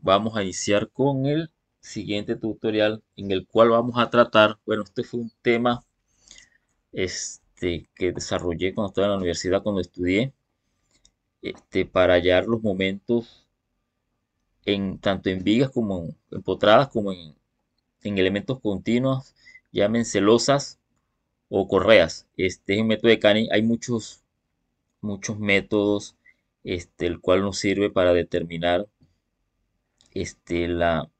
Vamos a iniciar con el siguiente tutorial en el cual vamos a tratar, bueno, este fue un tema este, que desarrollé cuando estaba en la universidad, cuando estudié, este, para hallar los momentos tanto en vigas como en, como en, elementos continuos, llámense losas o correas. Este es un método de Canning. Hay muchos, muchos métodos, este, el cual nos sirve para determinar este, la,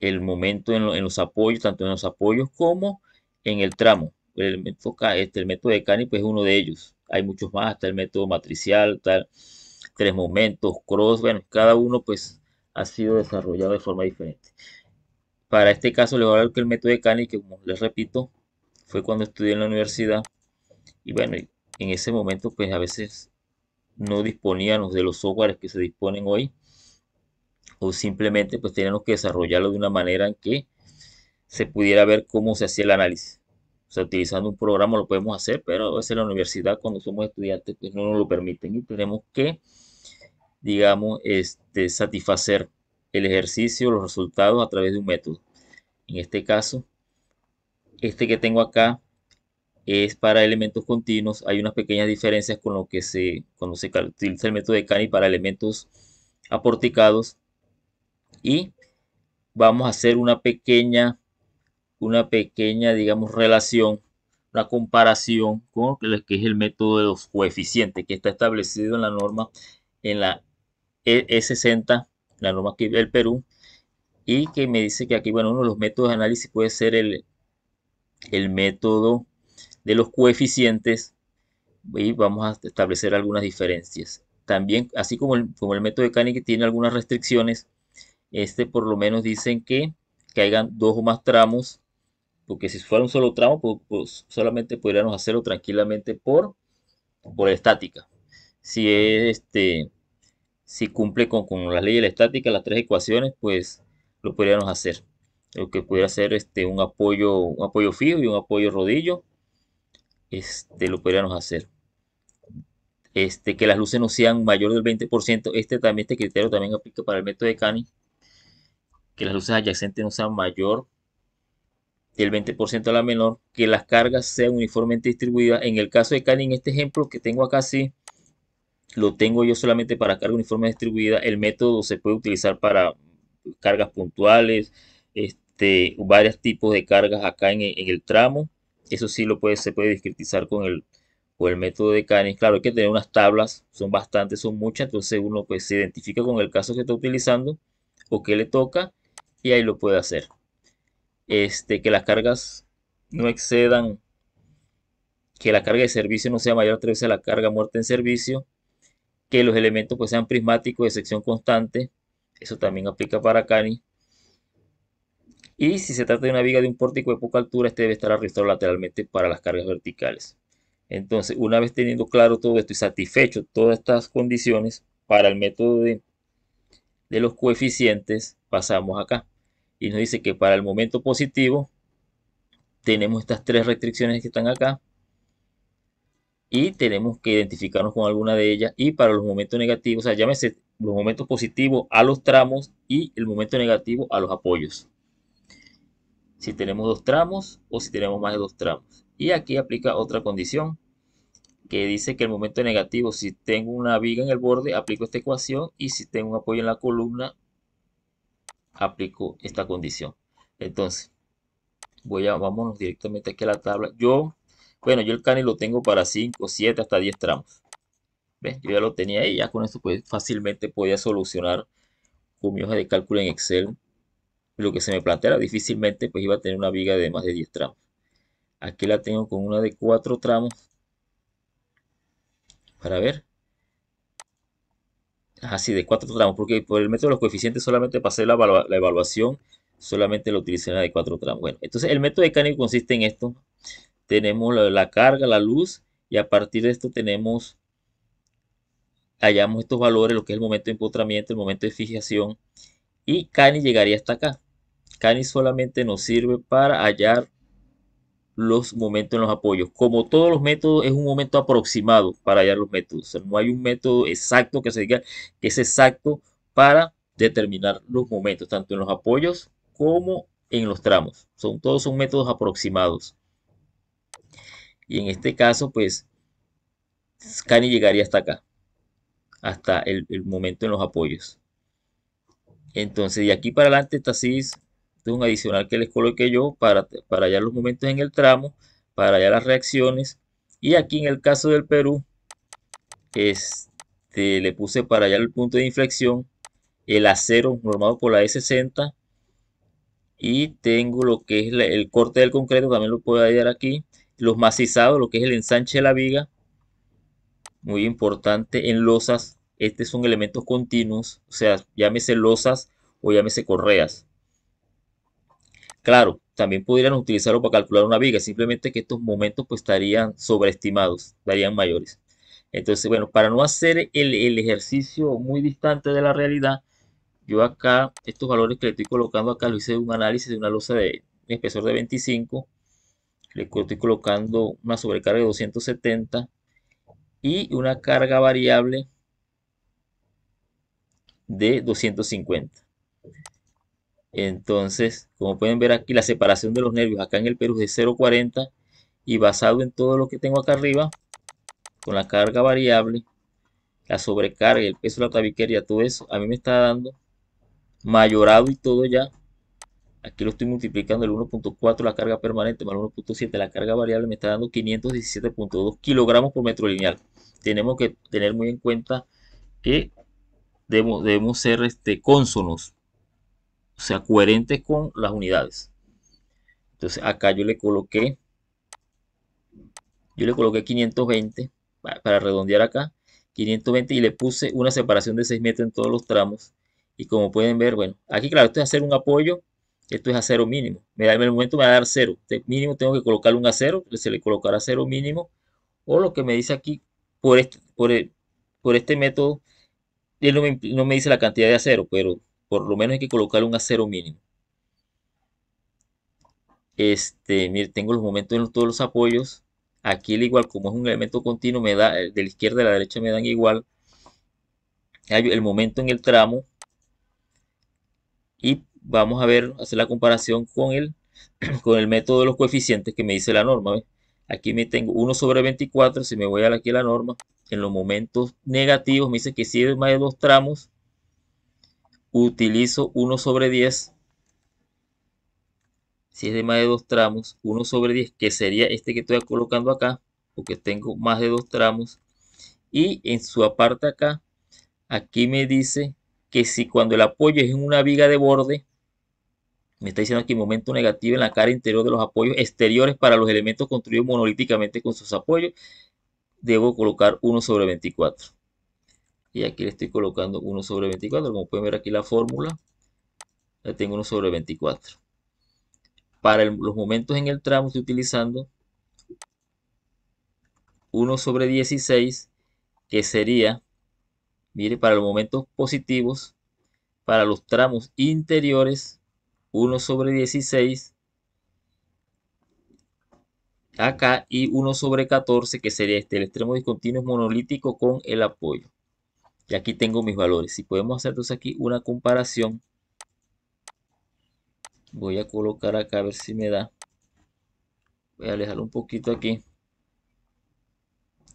el momento en, los apoyos, tanto en los apoyos como en el tramo. El este, método, este, de Canning pues, es uno de ellos. Hay muchos más, hasta el método matricial, tal tres momentos, cross, bueno, cada uno pues ha sido desarrollado de forma diferente. Para este caso les voy a hablar que el método de cani que como les repito, fue cuando estudié en la universidad y bueno, en ese momento pues a veces no disponíamos de los softwares que se disponen hoy o simplemente pues teníamos que desarrollarlo de una manera en que se pudiera ver cómo se hacía el análisis. O sea, utilizando un programa lo podemos hacer, pero a veces la universidad cuando somos estudiantes pues no nos lo permiten y tenemos que digamos, este, satisfacer el ejercicio, los resultados a través de un método. En este caso, este que tengo acá es para elementos continuos. Hay unas pequeñas diferencias con lo que se, utiliza el método de Cani para elementos aporticados. Y vamos a hacer una pequeña, una pequeña, digamos, relación, una comparación con lo que es el método de los coeficientes que está establecido en la norma en la e60, e la norma vive el Perú, y que me dice que aquí, bueno, uno de los métodos de análisis puede ser el, método de los coeficientes y vamos a establecer algunas diferencias. También, así como el, como el método de que tiene algunas restricciones, este por lo menos dicen que caigan dos o más tramos, porque si fuera un solo tramo, pues, solamente podríamos hacerlo tranquilamente por, por estática. Si es este, si cumple con, las leyes de la estática, las tres ecuaciones, pues lo podríamos hacer. Lo que pudiera ser este, un apoyo, un apoyo fijo y un apoyo rodillo, este, lo podríamos hacer. Este, que las luces no sean mayor del 20%, este, también, este criterio también aplica para el método de Cani, que las luces adyacentes no sean mayor del 20% a la menor, que las cargas sean uniformemente distribuidas. En el caso de Cani, en este ejemplo que tengo acá, sí, lo tengo yo solamente para carga uniforme distribuida. El método se puede utilizar para cargas puntuales, este, varios tipos de cargas acá en, el tramo. Eso sí lo puede, se puede discretizar con el, el método de canes. Claro, hay que tener unas tablas, son bastantes, son muchas, entonces uno pues, se identifica con el caso que está utilizando o que le toca y ahí lo puede hacer. Este, que las cargas no excedan, que la carga de servicio no sea mayor a través veces la carga muerta en servicio que los elementos pues, sean prismáticos de sección constante. Eso también aplica para Cani. Y si se trata de una viga de un pórtico de poca altura, este debe estar arrastrado lateralmente para las cargas verticales. Entonces, una vez teniendo claro todo esto y satisfecho todas estas condiciones para el método de, de los coeficientes, pasamos acá. Y nos dice que para el momento positivo tenemos estas tres restricciones que están acá y tenemos que identificarnos con alguna de ellas y para los momentos negativos, o sea, llámese los momentos positivos a los tramos y el momento negativo a los apoyos. Si tenemos dos tramos o si tenemos más de dos tramos. Y aquí aplica otra condición que dice que el momento negativo, si tengo una viga en el borde, aplico esta ecuación y si tengo un apoyo en la columna, aplico esta condición. Entonces, voy a, vámonos directamente aquí a la tabla. Yo bueno, yo el cani lo tengo para 5, 7, hasta 10 tramos. ¿Ves? Yo ya lo tenía ahí, ya con esto pues, fácilmente podía solucionar con mi hoja de cálculo en Excel lo que se me planteara. Difícilmente pues iba a tener una viga de más de 10 tramos. Aquí la tengo con una de 4 tramos. Para ver. Así, ah, de 4 tramos, porque por el método de los coeficientes solamente pasé la, la evaluación, solamente lo utilicé la de 4 tramos. Bueno, entonces el método de Canning consiste en esto tenemos la carga, la luz, y a partir de esto tenemos, hallamos estos valores, lo que es el momento de empotramiento, el momento de fijación, y Cani llegaría hasta acá. Cani solamente nos sirve para hallar los momentos en los apoyos. Como todos los métodos, es un momento aproximado para hallar los métodos. no hay un método exacto que se diga que es exacto para determinar los momentos, tanto en los apoyos como en los tramos. Son, todos son métodos aproximados. Y en este caso, pues, Cani llegaría hasta acá, hasta el, momento en los apoyos. Entonces, de aquí para adelante, esta así es un adicional que les coloqué yo para, para hallar los momentos en el tramo, para hallar las reacciones. Y aquí en el caso del Perú, este, le puse para hallar el punto de inflexión, el acero normado por la E60 y tengo lo que es el corte del concreto, también lo puedo hallar aquí los macizados, lo que es el ensanche de la viga, muy importante en losas, estos son elementos continuos, o sea, llámese losas o llámese correas. Claro, también podrían utilizarlo para calcular una viga, simplemente que estos momentos pues estarían sobreestimados, darían mayores. Entonces, bueno, para no hacer el, ejercicio muy distante de la realidad, yo acá, estos valores que le estoy colocando acá, lo hice un análisis de una losa de espesor de 25 le estoy colocando una sobrecarga de 270 y una carga variable de 250. Entonces, como pueden ver aquí, la separación de los nervios acá en el Perú es de 0,40 y basado en todo lo que tengo acá arriba, con la carga variable, la sobrecarga, el peso de la tabiquería, todo eso, a mí me está dando mayorado y todo ya Aquí lo estoy multiplicando el 1.4 la carga permanente más el 1.7 la carga variable me está dando 517.2 kilogramos por metro lineal. Tenemos que tener muy en cuenta que debemos, ser este, cónsonos, o sea, coherentes con las unidades. Entonces acá yo le coloqué, yo le coloqué 520 para redondear acá, 520 y le puse una separación de 6 metros en todos los tramos. Y como pueden ver, bueno, aquí claro, esto es hacer un apoyo esto es acero mínimo. Me da, el momento me va a dar cero. mínimo tengo que colocar un acero. cero. Se le colocará cero mínimo. O lo que me dice aquí, por e, este, método, no me, dice la cantidad de acero. pero por lo menos hay que colocar un acero mínimo. Este, mire, tengo los momentos en todos los apoyos. Aquí el igual, como es un elemento continuo, me da, de la izquierda a la derecha me dan igual. el momento en el tramo. Y vamos a ver, hacer la comparación con el, con el método de los coeficientes que me dice la norma. Aquí me tengo 1 sobre 24, si me voy a aquí la norma, en los momentos negativos me dice que si es de más de dos tramos, utilizo 1 sobre 10. Si es de más de dos tramos, 1 sobre 10, que sería este que estoy colocando acá, porque tengo más de dos tramos. Y en su aparte acá, aquí me dice que si cuando el apoyo es en una viga de borde, me está diciendo aquí momento negativo en la cara interior de los apoyos exteriores para los elementos construidos monolíticamente con sus apoyos. Debo colocar 1 sobre 24. Y aquí le estoy colocando 1 sobre 24. Como pueden ver aquí la fórmula, ya tengo 1 sobre 24. Para los momentos en el tramo estoy utilizando 1 sobre 16, que sería, mire, para los momentos positivos, para los tramos interiores, 1 sobre 16 acá y 1 sobre 14 que sería este. El extremo discontinuo es monolítico con el apoyo. Y aquí tengo mis valores. Si podemos hacer entonces aquí una comparación. Voy a colocar acá a ver si me da. Voy a alejarlo un poquito aquí.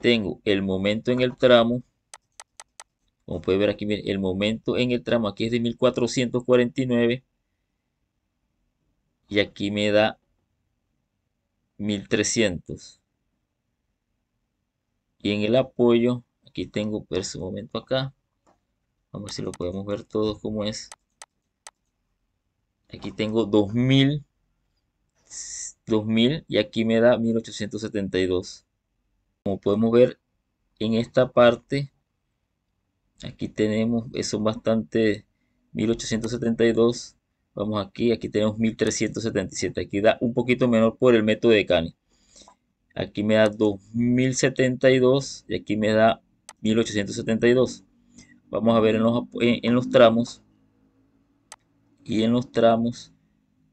Tengo el momento en el tramo. Como puede ver aquí, el momento en el tramo aquí es de 1449 y aquí me da 1300 y en el apoyo aquí tengo por su momento acá vamos a ver si lo podemos ver todo como es aquí tengo 2000 2000 y aquí me da 1872 como podemos ver en esta parte aquí tenemos eso eh, bastante 1872 Vamos aquí, aquí tenemos 1377. Aquí da un poquito menor por el método de Cani. Aquí me da 2072 y aquí me da 1872. Vamos a ver en los, en los tramos. Y en los tramos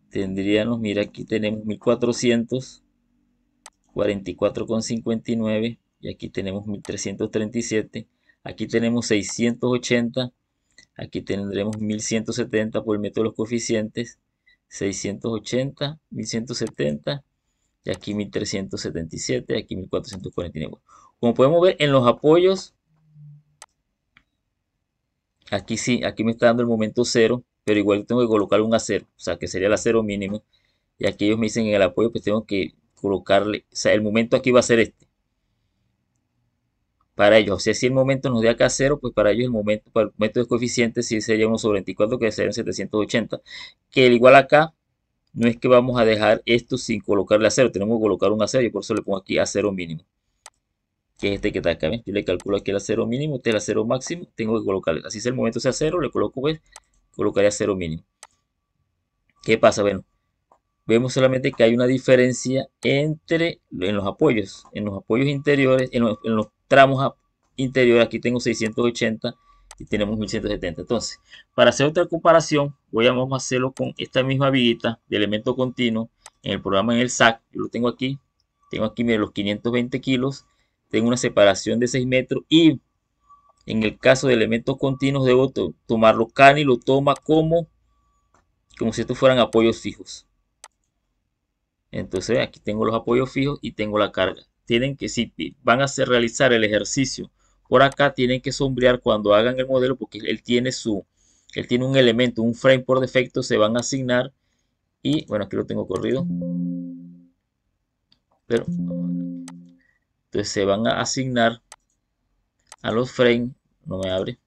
tendríamos, mira, aquí tenemos 1444,59 y aquí tenemos 1337. Aquí tenemos 680 Aquí tendremos 1170 por el método de los coeficientes, 680, 1170 y aquí 1377, aquí 1449. Como podemos ver en los apoyos, aquí sí, aquí me está dando el momento cero, pero igual tengo que colocar un acero, o sea que sería el acero mínimo. Y aquí ellos me dicen en el apoyo, pues tengo que colocarle, o sea, el momento aquí va a ser este para ellos. O sea, si el momento nos da acá 0 pues para ellos el momento, el momento de coeficiente si sería 1 sobre 24, que en 780. Que el igual acá, no es que vamos a dejar esto sin colocarle a 0, tenemos que colocar un a 0 y por eso le pongo aquí a 0 mínimo. Que es este que está acá, ¿ves? Yo le calculo aquí el a 0 mínimo, este es el a 0 máximo, tengo que colocarle. Así si el momento sea 0, le coloco, pues, colocaré a 0 mínimo. ¿Qué pasa? Bueno, vemos solamente que hay una diferencia entre en los apoyos, en los apoyos interiores, en los, tramos interiores, aquí tengo 680 y tenemos 1170. Entonces, para hacer otra comparación, voy a, vamos a hacerlo con esta misma viguita de elemento continuo en el programa en el SAC, yo lo tengo aquí, tengo aquí mire, los 520 kilos, tengo una separación de 6 metros y en el caso de elementos continuos debo tomarlo cani, lo toma como, como si estos fueran apoyos fijos. Entonces aquí tengo los apoyos fijos y tengo la carga. Tienen que, si van a hacer, realizar el ejercicio por acá, tienen que sombrear cuando hagan el modelo porque él tiene, su, él tiene un elemento, un frame por defecto, se van a asignar. Y bueno, aquí lo tengo corrido. Pero, entonces se van a asignar a los frames. No me abre.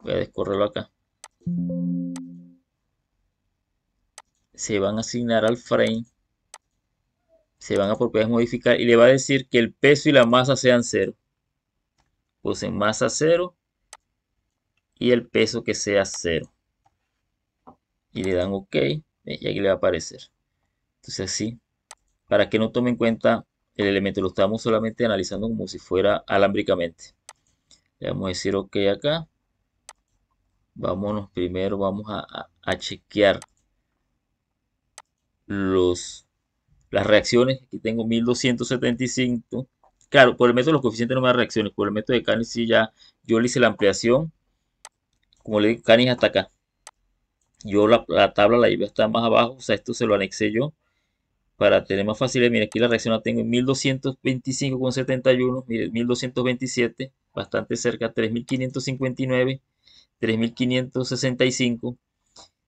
Voy a descorrerlo acá. Se van a asignar al frame se van a poder modificar y le va a decir que el peso y la masa sean cero. Puse masa cero y el peso que sea cero. Y le dan OK y aquí le va a aparecer. Entonces así, para que no tome en cuenta el elemento, lo estamos solamente analizando como si fuera alámbricamente. Le vamos a decir OK acá. Vámonos primero, vamos a chequear los las reacciones, aquí tengo 1275. Claro, por el método de los coeficientes no me da reacciones, por el método de Canis si ya yo le hice la ampliación, como le digo, Canis hasta acá. Yo la, la tabla la llevé hasta más abajo, o sea, esto se lo anexé yo para tener más facilidad. Mire, aquí la reacción la tengo en 1225,71, mire, 1227, bastante cerca, 3559, 3565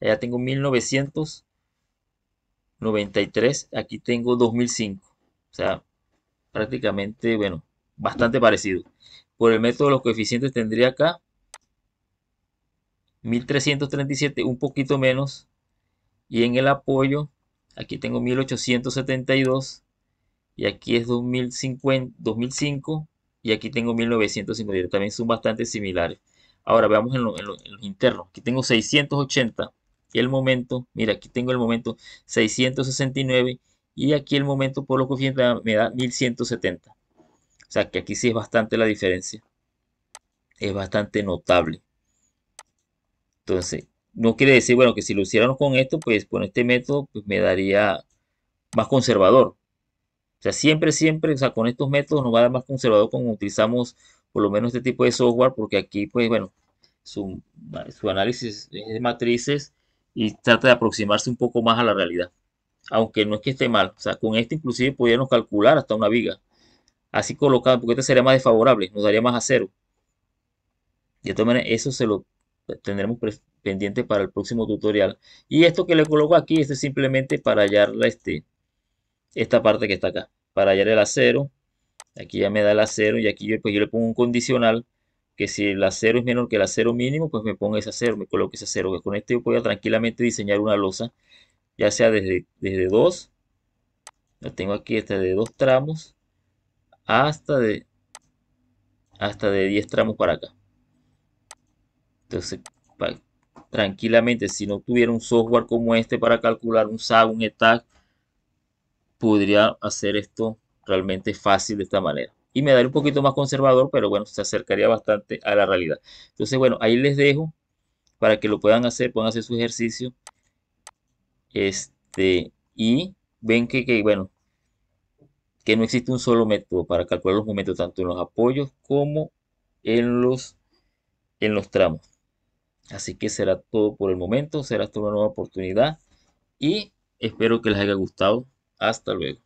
Allá tengo 1993, aquí tengo 2005. O sea, prácticamente, bueno, bastante parecido. Por el método de los coeficientes tendría acá 1337, un poquito menos. Y en el apoyo, aquí tengo 1872. Y aquí es 2005. Y aquí tengo 1950. También son bastante similares. Ahora veamos en, los internos. Aquí tengo 680 y el momento, mira, aquí tengo el momento 669 y aquí el momento por los coeficientes me da 1170. O sea que aquí sí es bastante la diferencia. Es bastante notable. Entonces, no quiere decir, bueno, que si lo hiciéramos con esto, pues con este método, pues me daría más conservador. O sea, siempre, siempre, o sea, con estos métodos nos va a dar más conservador cuando utilizamos por lo menos este tipo de software, porque aquí, pues bueno, su, su análisis es de matrices y trata de aproximarse un poco más a la realidad. Aunque no es que esté mal, o sea, con este inclusive podríamos calcular hasta una viga. Así colocado, porque este sería más desfavorable, nos daría más a cero. De todas maneras, eso se lo tendremos pendiente para el próximo tutorial. Y esto que le coloco aquí, este es simplemente para hallar este, esta parte que está acá. Para hallar el acero, Aquí ya me da el acero y aquí yo, pues, yo le pongo un condicional que si el acero es menor que el acero mínimo, pues me pongo esa acero, me coloco ese acero. con esto yo puedo tranquilamente diseñar una losa, ya sea desde, desde dos, la tengo aquí esta de dos tramos, hasta de hasta de 10 tramos para acá. Entonces, tranquilamente, si no tuviera un software como este para calcular un SAG, un ETAG, podría hacer esto realmente fácil de esta manera. Y me daré un poquito más conservador, pero bueno, se acercaría bastante a la realidad. Entonces, bueno, ahí les dejo para que lo puedan hacer, puedan hacer su ejercicio. Este, y ven que, que bueno, que no existe un solo método para calcular los momentos, tanto en los apoyos como en los, en los tramos. Así que será todo por el momento, será hasta una nueva oportunidad y espero que les haya gustado. Hasta luego.